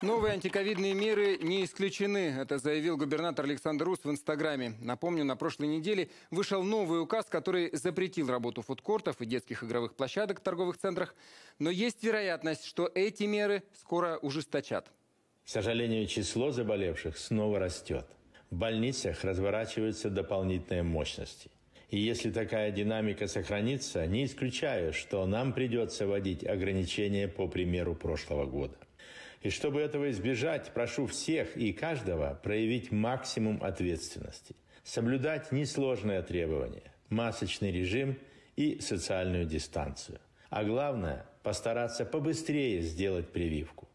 Новые антиковидные меры не исключены, это заявил губернатор Александр Рус в Инстаграме. Напомню, на прошлой неделе вышел новый указ, который запретил работу фудкортов и детских игровых площадок в торговых центрах. Но есть вероятность, что эти меры скоро ужесточат. К сожалению, число заболевших снова растет. В больницах разворачиваются дополнительные мощности. И если такая динамика сохранится, не исключаю, что нам придется вводить ограничения по примеру прошлого года. И чтобы этого избежать, прошу всех и каждого проявить максимум ответственности, соблюдать несложные требования, масочный режим и социальную дистанцию. А главное, постараться побыстрее сделать прививку.